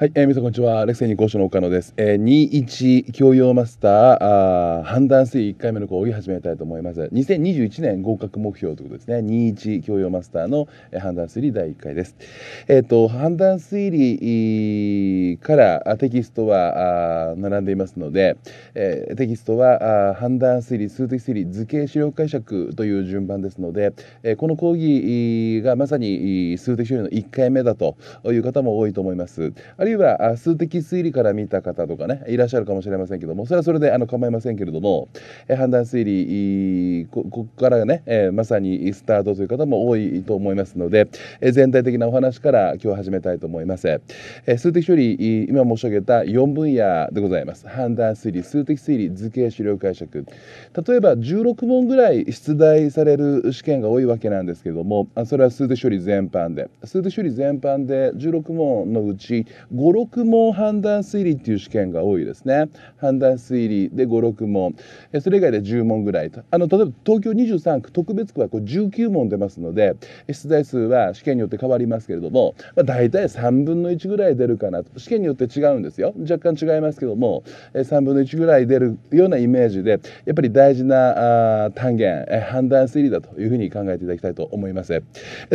はい、えー、皆さんこんにちは。レクセニ講師の岡野です。えー、21教養マスター、あ判断推移1回目の講義始めたいと思います。2021年合格目標ということですね。21教養マスターの、えー、判断推理第1回です。えっ、ー、と、判断推理からテキストはあ並んでいますので、えー、テキストはあ判断推理、数的推理、図形資料解釈という順番ですので、えー、この講義がまさに数的処理の1回目だという方も多いと思います。あるるいは数的推理から見た方とかねいらっしゃるかもしれませんけどもそれはそれであの構いませんけれども、え判断推理ここからね、えまさにスタートという方も多いと思いますので、え全体的なお話から今日始めたいと思います、え数的処理今申し上げた4分野でございます判断推理数的推理図形資料解釈例えば16問ぐらい出題される試験が多いわけなんですけどもあそれは数的処理全般で数的処理全般で16問のうち56問判断推理っていう試験が多いですね判断推理で56問それ以外で10問ぐらいあの例えば東京23区特別区はこう19問出ますので出題数は試験によって変わりますけれども、まあ、大体3分の1ぐらい出るかなと試験によって違うんですよ若干違いますけども3分の1ぐらい出るようなイメージでやっぱり大事な単元判断推理だというふうに考えていただきたいと思います。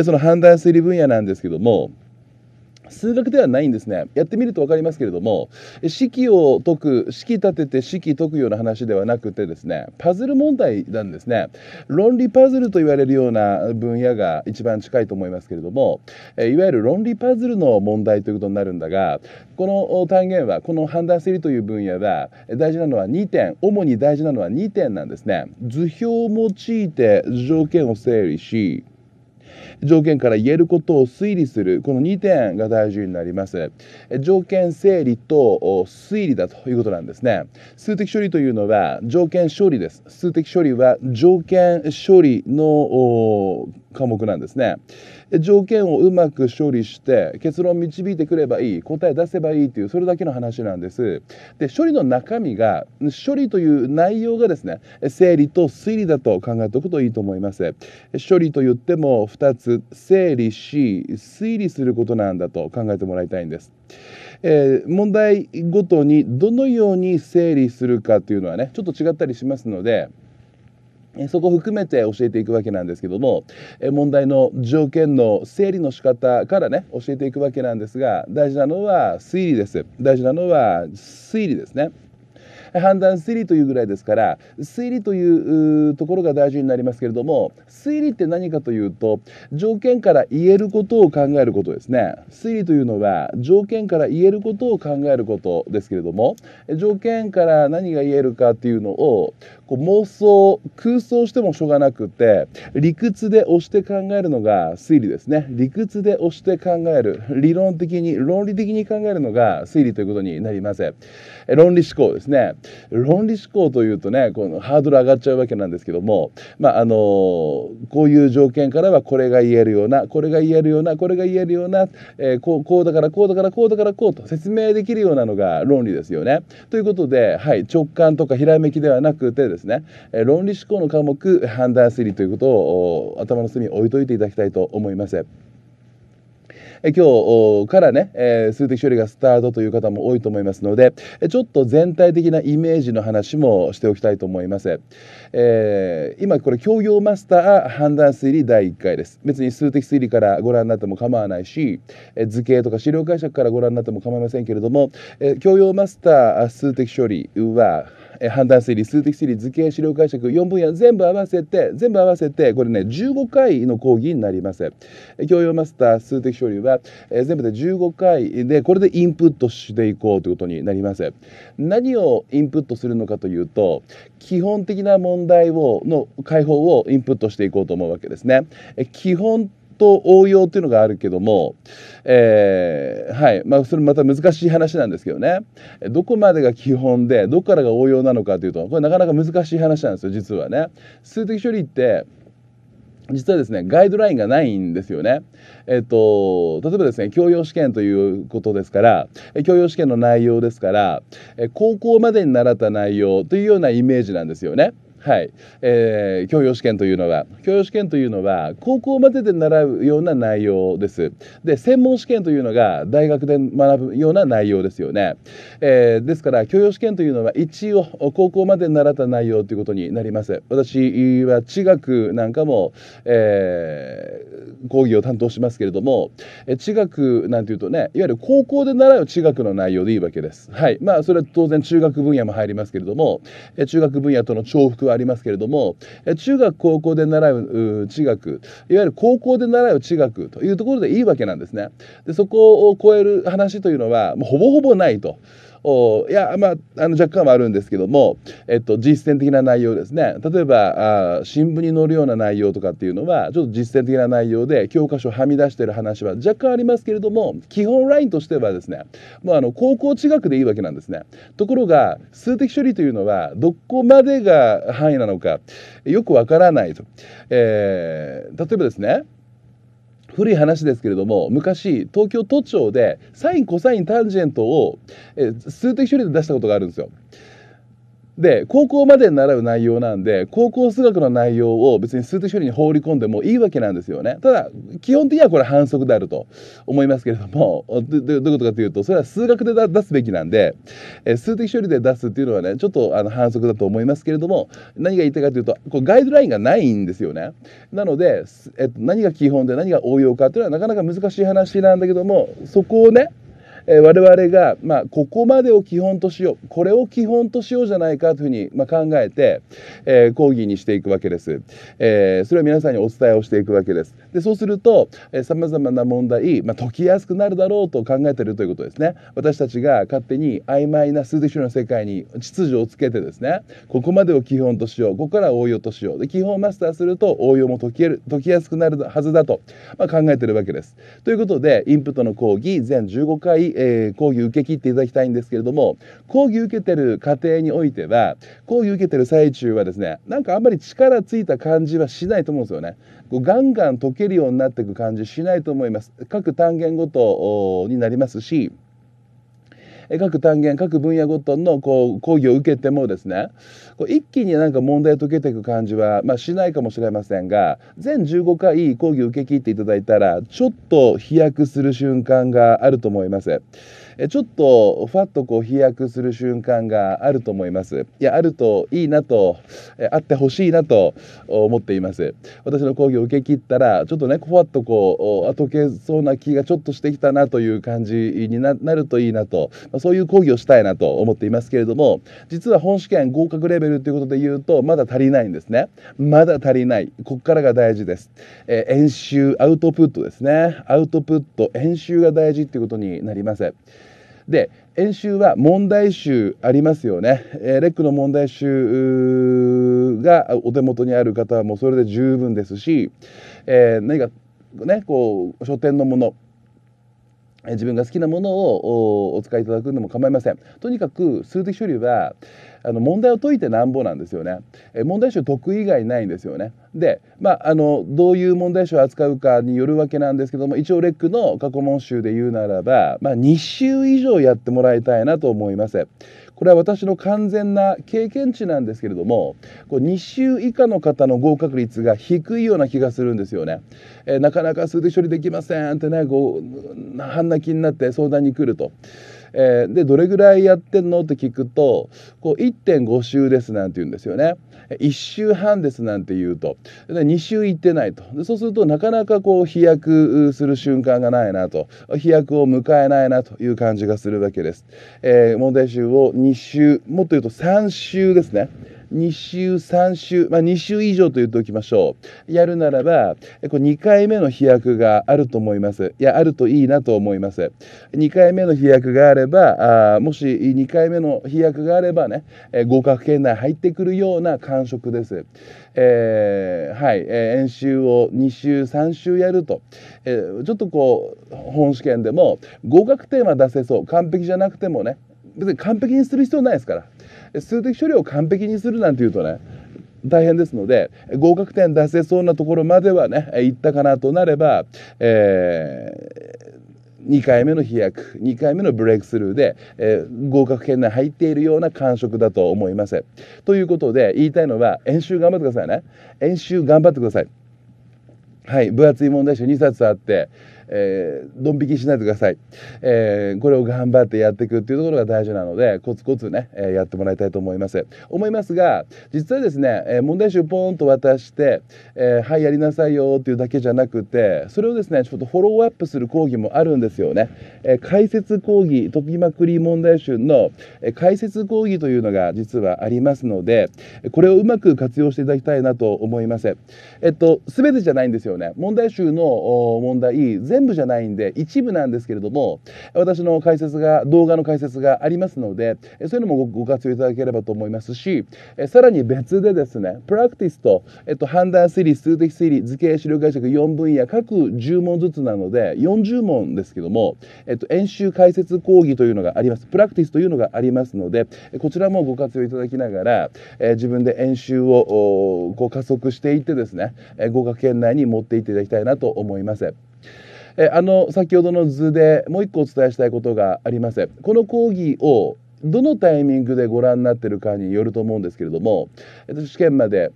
その判断推理分野なんですけども数学ではないんですね。やってみると分かりますけれども、式を解く、式立てて式解くような話ではなくてですね、パズル問題なんですね。論理パズルと言われるような分野が一番近いと思いますけれども、いわゆる論理パズルの問題ということになるんだが、この単元は、この判断整理という分野は、大事なのは2点、主に大事なのは2点なんですね。図表を用いて条件を整理し、条件から言えることを推理する、この2点が大事になります。条件整理と推理だということなんですね。数的処理というのは条件処理です。数的処理は条件処理の科目なんですね条件をうまく処理して結論導いてくればいい答え出せばいいというそれだけの話なんですで処理の中身が処理という内容がですね整理と推理だと考えておくといいと思います処理と言っても2つ整理し推理することなんだと考えてもらいたいんですえー、問題ごとにどのように整理するかというのはねちょっと違ったりしますのでそこ含めて教えていくわけなんですけども問題の条件の整理の仕方からね教えていくわけなんですが大事なのは推理です大事なのは推理ですね判断推理というぐらいですから推理というところが大事になりますけれども推理って何かというと条件から言えることを考えることですね推理というのは条件から言えることを考えることですけれども条件から何が言えるかっていうのをこう妄想空想してもしょうがなくて理屈で押して考えるのが推理ですね理屈で押して考える理論的に論理的に考えるのが推理ということになります論理思考ですね論理思考というとねこのハードル上がっちゃうわけなんですけども、まあ、あのこういう条件からはこれが言えるようなこれが言えるようなこれが言えるような、えー、こうこうだからこうだからこうだからこうと説明できるようなのが論理ですよね。ということで、はい、直感とかひらめきではなくてですね、えー、論理思考の科目判断推理ということを頭の隅に置いといていただきたいと思います。え今日からね、え数的処理がスタートという方も多いと思いますので、えちょっと全体的なイメージの話もしておきたいと思います。えー、今これ教養マスター判断推理第1回です。別に数的推理からご覧になっても構わないし、え図形とか資料解釈からご覧になっても構いませんけれども、え教養マスター数的処理はえ判断推理数的推理図形資料解釈4分野全部合わせて全部合わせてこれね15回の講義になります教養マスター数的処理は、え全部で15回でこれでインプットしていこうということになります何をインプットするのかというと基本的な問題をの解放をインプットしていこうと思うわけですねえ基本と応用っていうのがあるけども、えー、はいまあ、それまた難しい話なんですけどねどこまでが基本でどこからが応用なのかというとこれなかなか難しい話なんですよ実はね。数的処理って実はですねガイドラインがないんですよね。えっと例えばですね教養試験ということですから教養試験の内容ですから高校までに習った内容というようなイメージなんですよね。はい、えー、教養試験というのは教養試験というのは高校までで習うような内容ですで専門試験というのが大学で学ぶような内容ですよね、えー、ですから教養試験というのは一応高校まで習った内容ということになります私は地学なんかも、えー、講義を担当しますけれども地学なんていうとねいわゆる高校で習う地学の内容でいいわけですはいまあそれは当然中学分野も入りますけれども中学分野との重複はありますけれども中学高校で習う地学いわゆる高校で習う地学というところでいいわけなんですね。でそこを超える話というのはもうほぼほぼないと。いや、まあ、あの若干はあるんですけども、えっと、実践的な内容ですね例えばあ新聞に載るような内容とかっていうのはちょっと実践的な内容で教科書をはみ出してる話は若干ありますけれども基本ラインとしてはですねもうあの高校地学でいいわけなんですね。ところが数的処理というのはどこまでが範囲なのかよくわからないと、えー、例えばですね古い話ですけれども昔東京都庁でサインコサインタンジェントを、え数的処理で出したことがあるんですよ。で、高校まで習う内容なんで、高校数学の内容を別に数的処理に放り込んでもいいわけなんですよね。ただ、基本的にはこれ反則であると思いますけれども、どどういうことかというと、それは数学で出すべきなんで、え数的処理で出すっていうのはね、ちょっとあの反則だと思いますけれども、何が言いたいかというと、こうガイドラインがないんですよね。なので、えっと、何が基本で何が応用かっていうのはなかなか難しい話なんだけども、そこをね、え我々が、まあ、ここまでを基本としようこれを基本としようじゃないかというふうに、まあ、考えて、え講義にしていくわけです、えそれを皆さんにお伝えをしていくわけですでそうするとさまざまな問題、まあ、解きやすくなるだろうと考えているということですね私たちが勝手に曖昧な数的主の世界に秩序をつけてですねここまでを基本としようここから応用としようで基本をマスターすると応用も解ける解きやすくなるはずだと、まあ、考えているわけですということでインプットの講義全15回えー、講義受け切っていただきたいんですけれども、講義受けてる過程においては、講義受けてる最中はですね、なんかあんまり力ついた感じはしないと思うんですよね。こうガンガン解けるようになっていく感じしないと思います。各単元ごとになりますし、各単元各分野ごとのこう講義を受けてもですねこう一気になんか問題解けていく感じは、まあ、しないかもしれませんが全15回講義を受け切っていただいたらちょっと飛躍する瞬間があると思います。ちょっとふわっとこう飛躍する瞬間があると思いますいやあるといいなとあってほしいなと思っています私の講義を受け切ったらちょっとねふわっとこう溶けそうな気がちょっとしてきたなという感じになるといいなとそういう講義をしたいなと思っていますけれども実は本試験合格レベルということで言うとまだ足りないんですねまだ足りないこっからが大事です、えー、演習アウトプットですねアウトプット演習が大事っていうことになりますで、演習は問題集ありますよね。えー、レックの問題集がお手元にある方はもうそれで十分ですし、えー、何かね、こう、書店のもの、自分が好きなものをお使いいただくのも構いません。とにかく数的処理は、あの問題を解いてなんぼなんですよね。え問題集解く以外ないんですよね。で、まあ、あのどういう問題集を扱うかによるわけなんですけども一応レックの過去問集で言うならば、まあ、2週以上やってもらいたいなと思います。これは私の完全な経験値なんですけれどもこう2週以下の方の合格率が低いような気がするんですよね。えなかなか数で処理できませんってねこう半泣きになって相談に来ると。えー、でどれぐらいやってんのって聞くとこう1.5週ですなんて言うんですよね1週半ですなんて言うとで2週行ってないとでそうするとなかなかこう飛躍する瞬間がないなと飛躍を迎えないなという感じがするわけです、えー、問題集を2週もっと言うと3週ですね2週、3週、まあ、2週以上と言っておきましょう。やるならば、これ2回目の飛躍があると思います。いや、あるといいなと思います。2回目の飛躍があれば、あもし2回目の飛躍があればね、え合格圏内入ってくるような感触です。えー、はい、えー、演習を2週、3週やると、えー、ちょっとこう、本試験でも合格点は出せそう。完璧じゃなくてもね、別に完璧にする必要ないですから。数的処理を完璧にするなんていうとね、大変ですので合格点出せそうなところまではねいったかなとなれば、えー、2回目の飛躍2回目のブレイクスルーで、えー、合格圏内入っているような感触だと思います。ということで言いたいのは演習頑張ってくださいね演習頑張ってください。はい分厚い問題集2冊あってえー、ドン引きしないでください。えー、これを頑張ってやっていくっていうところが大事なので、コツコツね、えー、やってもらいたいと思います。思いますが、実はですね、え問題集ポンと渡して、えはい、やりなさいよっていうだけじゃなくて、それをですね、ちょっとフォローアップする講義もあるんですよね。え解説講義、解きまくり問題集の、え解説講義というのが実はありますので、これをうまく活用していただきたいなと思います。えっと、すべてじゃないんですよね。問題集の問題、全部じゃないんで一部なんですけれども私の解説が動画の解説がありますのでそういうのもご活用いただければと思いますしさらに別でですねプラクティスと、えっと、判断推理数的推理図形資料解釈4分野各10問ずつなので40問ですけども、えっと、演習解説講義というのがありますプラクティスというのがありますのでこちらもご活用いただきながら、え自分で演習をこう加速していってですね合格圏内に持っていっていただきたいなと思います。えあの先ほどの図でもう一個お伝えしたいことがありませんこの講義をどのタイミングでご覧になってるかによると思うんですけれども、えっと、試験まで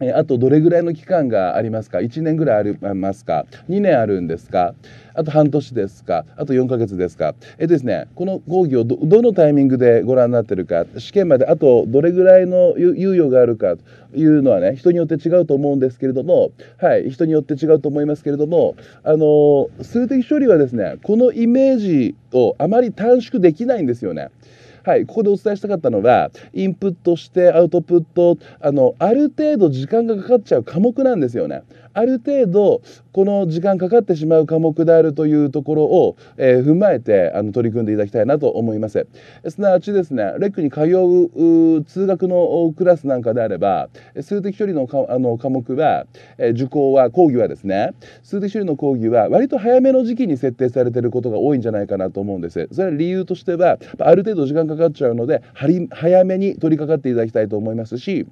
えあとどれぐらいの期間がありますか1年ぐらいありますか2年あるんですかあと半年ですかあと4ヶ月ですかえっとですねこの講義をどのタイミングでご覧になってるか試験まであとどれぐらいの猶予があるかというのはね人によって違うと思うんですけれどもはい人によって違うと思いますけれどもあの数的処理はですねこのイメージをあまり短縮できないんですよね。はい、ここでお伝えしたかったのが、インプットしてアウトプット、あの、ある程度時間がかかっちゃう科目なんですよね。ある程度この時間かかってしまう科目であるというところを、えー、踏まえてあの取り組んでいただきたいなと思いますすなわちですねレックに通う通学のクラスなんかであれば数的処理のかあの科目は、えー、受講は講義はですね数的処理の講義は割と早めの時期に設定されていることが多いんじゃないかなと思うんですそれは理由としてはある程度時間かかっちゃうので早めに取り掛かっていただきたいと思いますし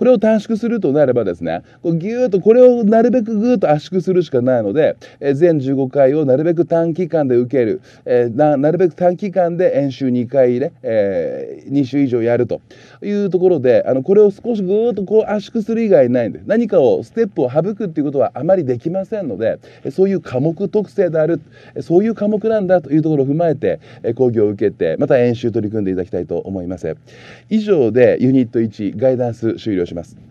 これを短縮するとなればですねこうギューッとこれをなるべくぐーっと圧縮するしかないので、えー、全15回をなるべく短期間で受ける、えー、ななるべく短期間で演習2回ね、えー、2週以上やるというところであのこれを少しぐーっとこう圧縮する以外ないんで何かをステップを省くっていうことはあまりできませんのでそういう科目特性であるそういう科目なんだというところを踏まえて講義を受けてまた演習取り組んでいただきたいと思います。以上でユニット1ガイダンス終了します。